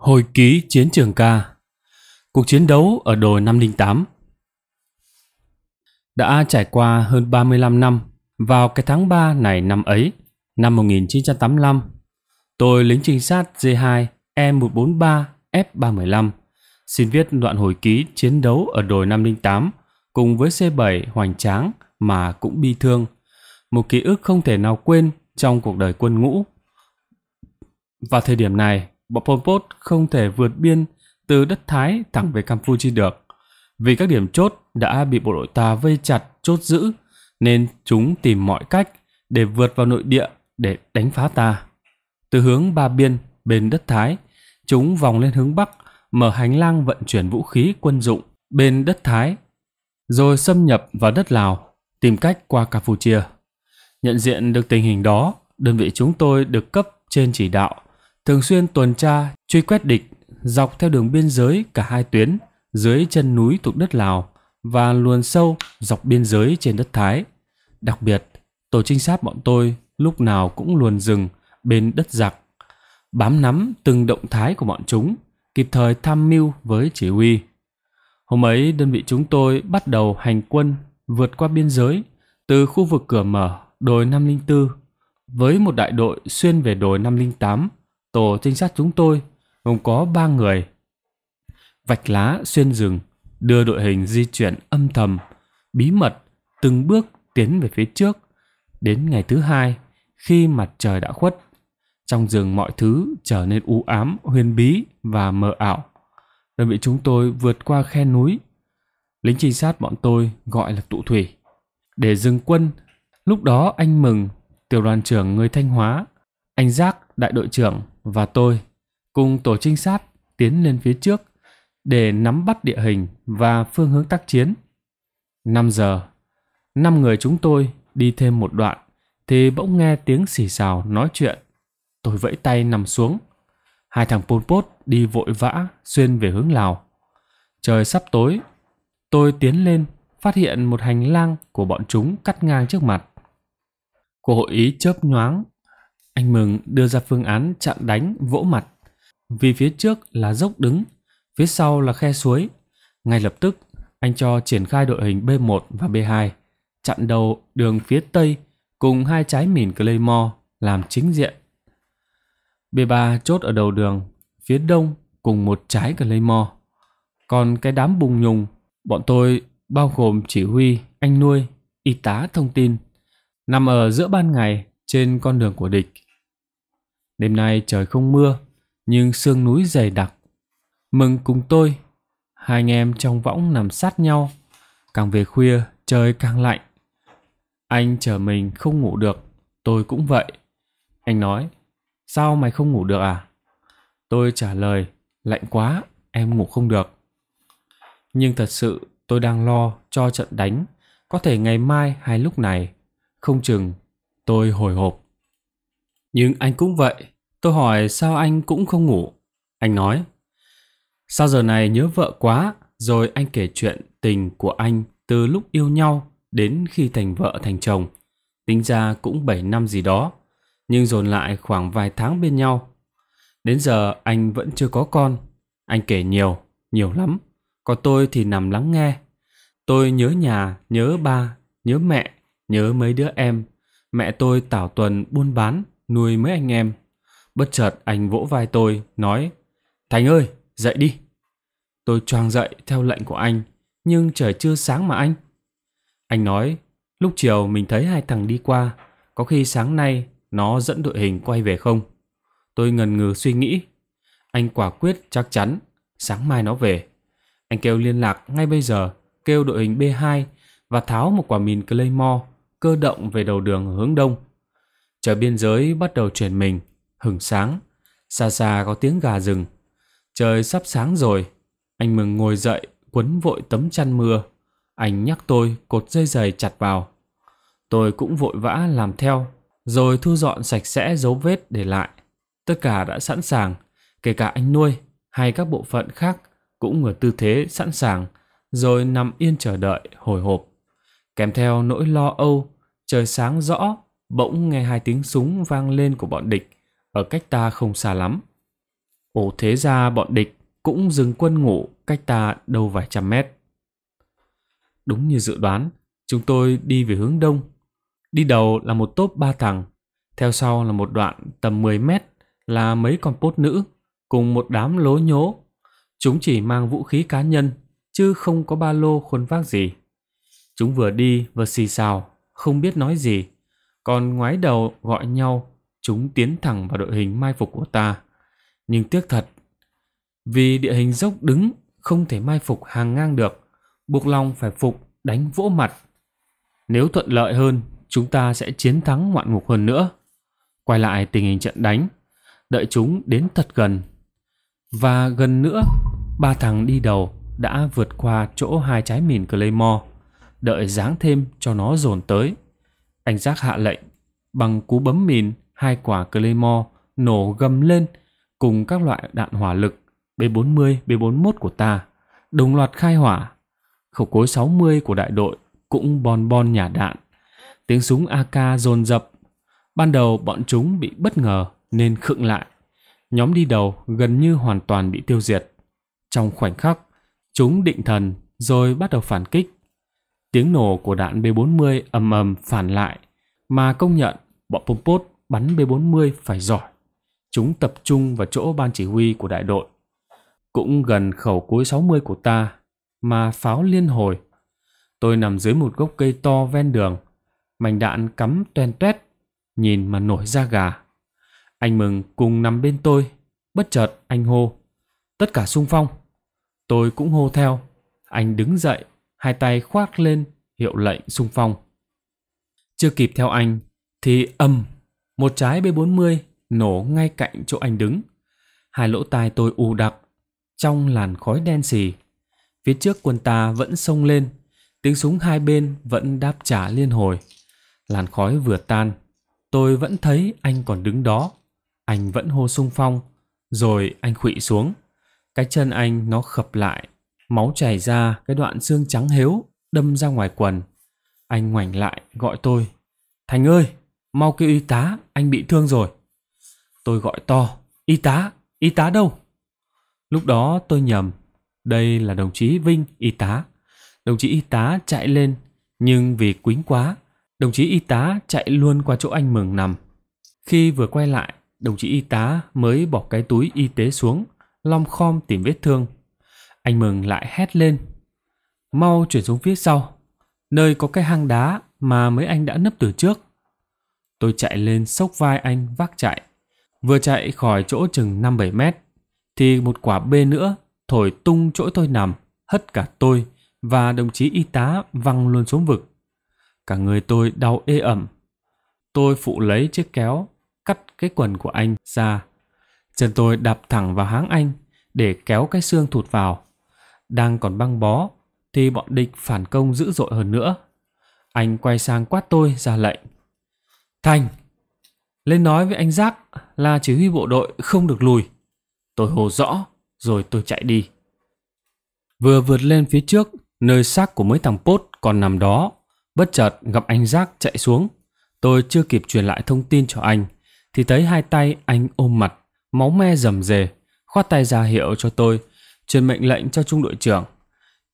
Hồi ký chiến trường ca Cuộc chiến đấu ở đồi 508 Đã trải qua hơn 35 năm vào cái tháng 3 này năm ấy, năm 1985, tôi lính trinh sát G2 E143 F315 xin viết đoạn hồi ký chiến đấu ở đồi 508 cùng với C7 hoành tráng mà cũng bi thương. Một ký ức không thể nào quên trong cuộc đời quân ngũ. Và thời điểm này, bọn Pol Pot không thể vượt biên từ đất Thái thẳng về Campuchia được. Vì các điểm chốt đã bị bộ đội ta vây chặt, chốt giữ, nên chúng tìm mọi cách để vượt vào nội địa để đánh phá ta. Từ hướng Ba Biên, bên đất Thái, chúng vòng lên hướng Bắc, mở hành lang vận chuyển vũ khí quân dụng bên đất Thái, rồi xâm nhập vào đất Lào, tìm cách qua Campuchia. Nhận diện được tình hình đó, đơn vị chúng tôi được cấp trên chỉ đạo – thường xuyên tuần tra, truy quét địch dọc theo đường biên giới cả hai tuyến dưới chân núi thuộc đất Lào và luồn sâu dọc biên giới trên đất Thái. Đặc biệt, tổ trinh sát bọn tôi lúc nào cũng luồn rừng bên đất giặc, bám nắm từng động thái của bọn chúng, kịp thời tham mưu với chỉ huy. Hôm ấy, đơn vị chúng tôi bắt đầu hành quân vượt qua biên giới từ khu vực cửa mở đồi 504 với một đại đội xuyên về đồi 508 Tổ trinh sát chúng tôi gồm có 3 người. Vạch lá xuyên rừng, đưa đội hình di chuyển âm thầm, bí mật, từng bước tiến về phía trước. Đến ngày thứ hai, khi mặt trời đã khuất, trong rừng mọi thứ trở nên u ám, huyền bí và mờ ảo. Đơn vị chúng tôi vượt qua khe núi. Lính trinh sát bọn tôi gọi là tụ thủy. Để dừng quân, lúc đó anh Mừng, tiểu đoàn trưởng người Thanh Hóa, anh Giác, đại đội trưởng và tôi cùng tổ trinh sát tiến lên phía trước để nắm bắt địa hình và phương hướng tác chiến. 5 giờ, năm người chúng tôi đi thêm một đoạn thì bỗng nghe tiếng xì xào nói chuyện. Tôi vẫy tay nằm xuống. Hai thằng Pol Pot đi vội vã xuyên về hướng Lào. Trời sắp tối, tôi tiến lên phát hiện một hành lang của bọn chúng cắt ngang trước mặt. Cô hội ý chớp nhoáng anh Mừng đưa ra phương án chặn đánh vỗ mặt. Vì phía trước là dốc đứng, phía sau là khe suối. Ngay lập tức, anh cho triển khai đội hình B1 và B2, chặn đầu đường phía tây cùng hai trái mìn Claymore làm chính diện. B3 chốt ở đầu đường, phía đông cùng một trái Claymore. Còn cái đám bùng nhùng, bọn tôi bao gồm chỉ huy, anh nuôi, y tá thông tin. Nằm ở giữa ban ngày, trên con đường của địch. Đêm nay trời không mưa, nhưng sương núi dày đặc. Mừng cùng tôi, hai anh em trong võng nằm sát nhau. Càng về khuya, trời càng lạnh. Anh chờ mình không ngủ được, tôi cũng vậy. Anh nói, sao mày không ngủ được à? Tôi trả lời, lạnh quá, em ngủ không được. Nhưng thật sự tôi đang lo cho trận đánh, có thể ngày mai hay lúc này, không chừng Tôi hồi hộp. Nhưng anh cũng vậy. Tôi hỏi sao anh cũng không ngủ. Anh nói. Sao giờ này nhớ vợ quá, rồi anh kể chuyện tình của anh từ lúc yêu nhau đến khi thành vợ thành chồng. Tính ra cũng 7 năm gì đó, nhưng dồn lại khoảng vài tháng bên nhau. Đến giờ anh vẫn chưa có con. Anh kể nhiều, nhiều lắm. Còn tôi thì nằm lắng nghe. Tôi nhớ nhà, nhớ ba, nhớ mẹ, nhớ mấy đứa em, mẹ tôi tảo tuần buôn bán, nuôi mấy anh em. Bất chợt anh vỗ vai tôi, nói, Thành ơi, dậy đi. Tôi choàng dậy theo lệnh của anh, nhưng trời chưa sáng mà anh. Anh nói, lúc chiều mình thấy hai thằng đi qua, có khi sáng nay nó dẫn đội hình quay về không? Tôi ngần ngừ suy nghĩ. Anh quả quyết chắc chắn, sáng mai nó về. Anh kêu liên lạc ngay bây giờ, kêu đội hình B2 và tháo một quả mìn Claymore cơ động về đầu đường hướng đông. Chợ biên giới bắt đầu chuyển mình, hửng sáng, xa xa có tiếng gà rừng. Trời sắp sáng rồi, anh mừng ngồi dậy, quấn vội tấm chăn mưa. Anh nhắc tôi cột dây giày chặt vào. Tôi cũng vội vã làm theo, rồi thu dọn sạch sẽ dấu vết để lại. Tất cả đã sẵn sàng, kể cả anh nuôi hay các bộ phận khác cũng ở tư thế sẵn sàng, rồi nằm yên chờ đợi hồi hộp kèm theo nỗi lo âu, trời sáng rõ, bỗng nghe hai tiếng súng vang lên của bọn địch, ở cách ta không xa lắm. Ồ thế ra bọn địch cũng dừng quân ngủ cách ta đâu vài trăm mét. Đúng như dự đoán, chúng tôi đi về hướng đông. Đi đầu là một tốp ba thằng, theo sau là một đoạn tầm 10 mét là mấy con pốt nữ cùng một đám lố nhố. Chúng chỉ mang vũ khí cá nhân chứ không có ba lô khuôn vác gì. Chúng vừa đi vừa xì xào, không biết nói gì. Còn ngoái đầu gọi nhau, chúng tiến thẳng vào đội hình mai phục của ta. Nhưng tiếc thật, vì địa hình dốc đứng không thể mai phục hàng ngang được, buộc lòng phải phục đánh vỗ mặt. Nếu thuận lợi hơn, chúng ta sẽ chiến thắng ngoạn mục hơn nữa. Quay lại tình hình trận đánh, đợi chúng đến thật gần. Và gần nữa, ba thằng đi đầu đã vượt qua chỗ hai trái mìn Claymore đợi dáng thêm cho nó dồn tới. Anh Giác hạ lệnh, bằng cú bấm mìn, hai quả Claymore nổ gầm lên cùng các loại đạn hỏa lực B40, B41 của ta, đồng loạt khai hỏa. Khẩu cối 60 của đại đội cũng bon bon nhả đạn. Tiếng súng AK dồn dập. Ban đầu bọn chúng bị bất ngờ nên khựng lại. Nhóm đi đầu gần như hoàn toàn bị tiêu diệt. Trong khoảnh khắc, chúng định thần rồi bắt đầu phản kích. Tiếng nổ của đạn B-40 ầm ầm phản lại mà công nhận bọn Pol Pot bắn B-40 phải giỏi. Chúng tập trung vào chỗ ban chỉ huy của đại đội. Cũng gần khẩu cuối 60 của ta mà pháo liên hồi. Tôi nằm dưới một gốc cây to ven đường. Mảnh đạn cắm toen toét, nhìn mà nổi da gà. Anh Mừng cùng nằm bên tôi. Bất chợt anh hô. Tất cả sung phong. Tôi cũng hô theo. Anh đứng dậy hai tay khoác lên hiệu lệnh xung phong. Chưa kịp theo anh thì ầm, một trái B40 nổ ngay cạnh chỗ anh đứng. Hai lỗ tai tôi u đặc, trong làn khói đen xì. Phía trước quân ta vẫn sông lên, tiếng súng hai bên vẫn đáp trả liên hồi. Làn khói vừa tan, tôi vẫn thấy anh còn đứng đó. Anh vẫn hô sung phong, rồi anh khụy xuống. Cái chân anh nó khập lại Máu chảy ra cái đoạn xương trắng hếu đâm ra ngoài quần. Anh ngoảnh lại gọi tôi. Thành ơi, mau kêu y tá, anh bị thương rồi. Tôi gọi to, y tá, y tá đâu? Lúc đó tôi nhầm, đây là đồng chí Vinh, y tá. Đồng chí y tá chạy lên, nhưng vì quính quá, đồng chí y tá chạy luôn qua chỗ anh Mừng nằm. Khi vừa quay lại, đồng chí y tá mới bỏ cái túi y tế xuống, lom khom tìm vết thương anh Mừng lại hét lên. Mau chuyển xuống phía sau, nơi có cái hang đá mà mấy anh đã nấp từ trước. Tôi chạy lên sốc vai anh vác chạy. Vừa chạy khỏi chỗ chừng năm bảy mét, thì một quả bê nữa thổi tung chỗ tôi nằm, hất cả tôi và đồng chí y tá văng luôn xuống vực. Cả người tôi đau ê ẩm. Tôi phụ lấy chiếc kéo, cắt cái quần của anh ra. Chân tôi đạp thẳng vào háng anh để kéo cái xương thụt vào đang còn băng bó thì bọn địch phản công dữ dội hơn nữa. Anh quay sang quát tôi ra lệnh. Thành, lên nói với anh giác là chỉ huy bộ đội không được lùi. Tôi hồ rõ, rồi tôi chạy đi. Vừa vượt lên phía trước, nơi xác của mấy thằng Pốt còn nằm đó, bất chợt gặp anh Giác chạy xuống. Tôi chưa kịp truyền lại thông tin cho anh, thì thấy hai tay anh ôm mặt, máu me rầm rề, khoát tay ra hiệu cho tôi truyền mệnh lệnh cho trung đội trưởng.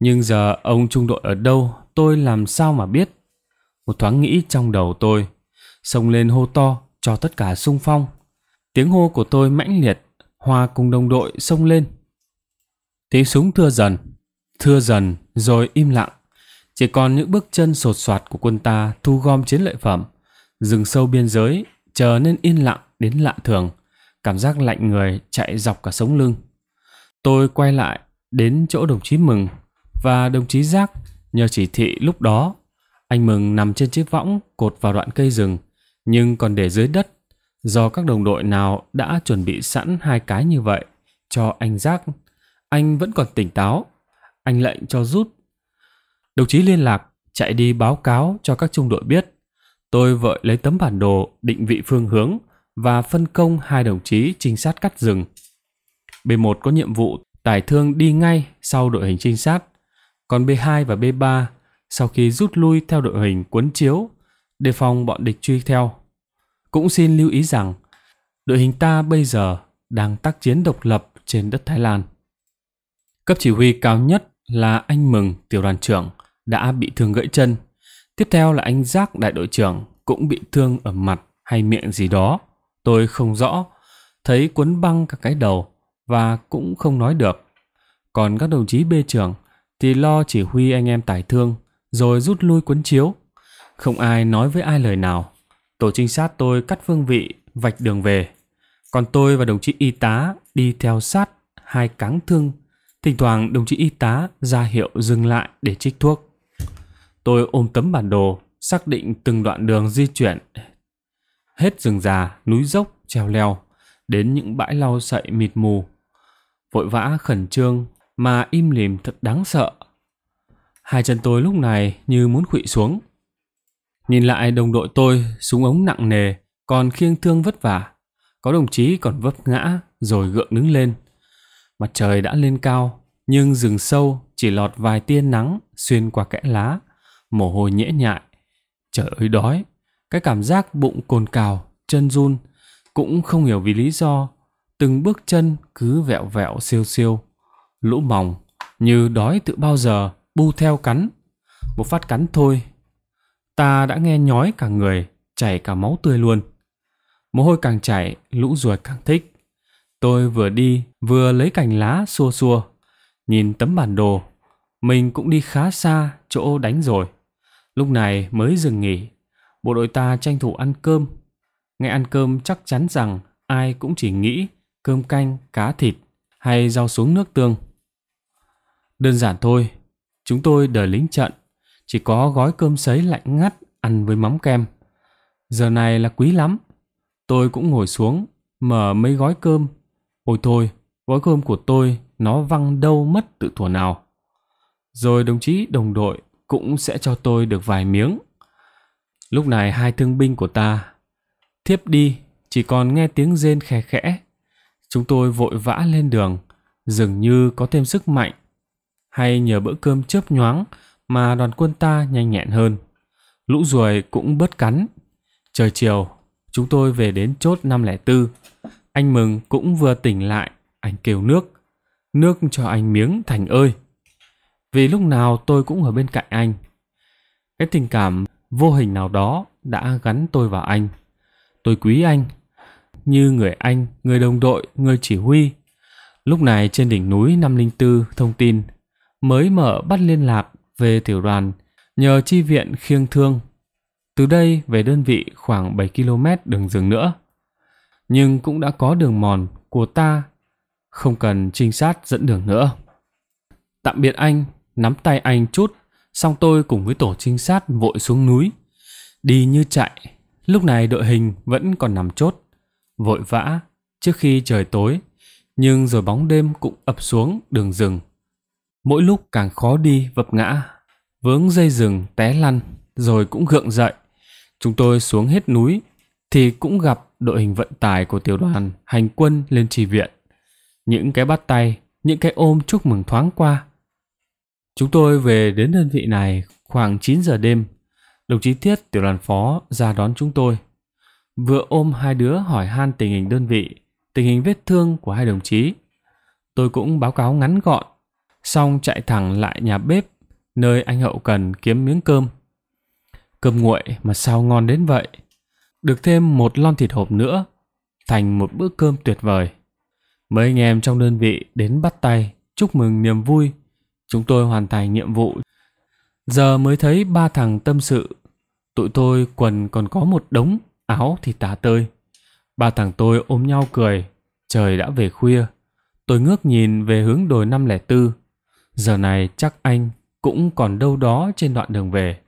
Nhưng giờ ông trung đội ở đâu tôi làm sao mà biết? Một thoáng nghĩ trong đầu tôi, xông lên hô to cho tất cả sung phong. Tiếng hô của tôi mãnh liệt, hòa cùng đồng đội xông lên. Tiếng súng thưa dần, thưa dần rồi im lặng. Chỉ còn những bước chân sột soạt của quân ta thu gom chiến lợi phẩm. Rừng sâu biên giới trở nên yên lặng đến lạ thường. Cảm giác lạnh người chạy dọc cả sống lưng. Tôi quay lại đến chỗ đồng chí Mừng và đồng chí Giác nhờ chỉ thị lúc đó. Anh Mừng nằm trên chiếc võng cột vào đoạn cây rừng nhưng còn để dưới đất do các đồng đội nào đã chuẩn bị sẵn hai cái như vậy cho anh Giác. Anh vẫn còn tỉnh táo. Anh lệnh cho rút. Đồng chí liên lạc chạy đi báo cáo cho các trung đội biết. Tôi vội lấy tấm bản đồ định vị phương hướng và phân công hai đồng chí trinh sát cắt rừng B1 có nhiệm vụ tải thương đi ngay sau đội hình trinh sát, còn B2 và B3 sau khi rút lui theo đội hình cuốn chiếu, đề phòng bọn địch truy theo. Cũng xin lưu ý rằng, đội hình ta bây giờ đang tác chiến độc lập trên đất Thái Lan. Cấp chỉ huy cao nhất là anh Mừng, tiểu đoàn trưởng, đã bị thương gãy chân. Tiếp theo là anh Giác, đại đội trưởng, cũng bị thương ở mặt hay miệng gì đó. Tôi không rõ, thấy cuốn băng cả cái đầu và cũng không nói được. Còn các đồng chí bê trưởng thì lo chỉ huy anh em tải thương rồi rút lui cuốn chiếu. Không ai nói với ai lời nào. Tổ trinh sát tôi cắt phương vị, vạch đường về. Còn tôi và đồng chí y tá đi theo sát hai cáng thương. Thỉnh thoảng đồng chí y tá ra hiệu dừng lại để trích thuốc. Tôi ôm tấm bản đồ, xác định từng đoạn đường di chuyển. Hết rừng già, núi dốc, treo leo, đến những bãi lau sậy mịt mù vội vã khẩn trương mà im lìm thật đáng sợ. Hai chân tôi lúc này như muốn khuỵu xuống. Nhìn lại đồng đội tôi, súng ống nặng nề, còn khiêng thương vất vả. Có đồng chí còn vấp ngã rồi gượng đứng lên. Mặt trời đã lên cao, nhưng rừng sâu chỉ lọt vài tia nắng xuyên qua kẽ lá, mồ hôi nhễ nhại. Trời ơi đói, cái cảm giác bụng cồn cào, chân run cũng không hiểu vì lý do từng bước chân cứ vẹo vẹo siêu siêu. Lũ mỏng, như đói tự bao giờ, bu theo cắn. Một phát cắn thôi, ta đã nghe nhói cả người, chảy cả máu tươi luôn. Mồ hôi càng chảy, lũ ruồi càng thích. Tôi vừa đi, vừa lấy cành lá xua xua. Nhìn tấm bản đồ, mình cũng đi khá xa chỗ đánh rồi. Lúc này mới dừng nghỉ, bộ đội ta tranh thủ ăn cơm. Nghe ăn cơm chắc chắn rằng ai cũng chỉ nghĩ cơm canh, cá thịt hay rau xuống nước tương. Đơn giản thôi, chúng tôi đời lính trận, chỉ có gói cơm sấy lạnh ngắt ăn với mắm kem. Giờ này là quý lắm. Tôi cũng ngồi xuống, mở mấy gói cơm. Ôi thôi, gói cơm của tôi nó văng đâu mất tự thuở nào. Rồi đồng chí đồng đội cũng sẽ cho tôi được vài miếng. Lúc này hai thương binh của ta, thiếp đi, chỉ còn nghe tiếng rên khẽ khẽ Chúng tôi vội vã lên đường, dường như có thêm sức mạnh. Hay nhờ bữa cơm chớp nhoáng mà đoàn quân ta nhanh nhẹn hơn. Lũ ruồi cũng bớt cắn. Trời chiều, chúng tôi về đến chốt 504. Anh Mừng cũng vừa tỉnh lại, anh kêu nước. Nước cho anh miếng Thành ơi. Vì lúc nào tôi cũng ở bên cạnh anh. Cái tình cảm vô hình nào đó đã gắn tôi vào anh. Tôi quý anh như người anh, người đồng đội, người chỉ huy. Lúc này trên đỉnh núi 504 thông tin mới mở bắt liên lạc về tiểu đoàn nhờ chi viện khiêng thương. Từ đây về đơn vị khoảng 7 km đường rừng nữa. Nhưng cũng đã có đường mòn của ta, không cần trinh sát dẫn đường nữa. Tạm biệt anh, nắm tay anh chút, xong tôi cùng với tổ trinh sát vội xuống núi. Đi như chạy, lúc này đội hình vẫn còn nằm chốt vội vã, trước khi trời tối, nhưng rồi bóng đêm cũng ập xuống đường rừng. Mỗi lúc càng khó đi vấp ngã, vướng dây rừng té lăn rồi cũng gượng dậy. Chúng tôi xuống hết núi thì cũng gặp đội hình vận tải của tiểu đoàn hành quân lên trì viện. Những cái bắt tay, những cái ôm chúc mừng thoáng qua. Chúng tôi về đến đơn vị này khoảng 9 giờ đêm. Đồng chí Thiết, tiểu đoàn phó ra đón chúng tôi vừa ôm hai đứa hỏi han tình hình đơn vị, tình hình vết thương của hai đồng chí. Tôi cũng báo cáo ngắn gọn, xong chạy thẳng lại nhà bếp, nơi anh hậu cần kiếm miếng cơm. Cơm nguội mà sao ngon đến vậy? Được thêm một lon thịt hộp nữa, thành một bữa cơm tuyệt vời. Mấy anh em trong đơn vị đến bắt tay, chúc mừng niềm vui. Chúng tôi hoàn thành nhiệm vụ. Giờ mới thấy ba thằng tâm sự. Tụi tôi quần còn có một đống áo thì tả tơi. Ba thằng tôi ôm nhau cười, trời đã về khuya. Tôi ngước nhìn về hướng đồi 504. Giờ này chắc anh cũng còn đâu đó trên đoạn đường về.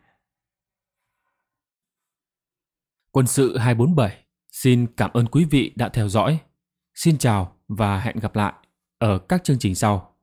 Quân sự 247 xin cảm ơn quý vị đã theo dõi. Xin chào và hẹn gặp lại ở các chương trình sau.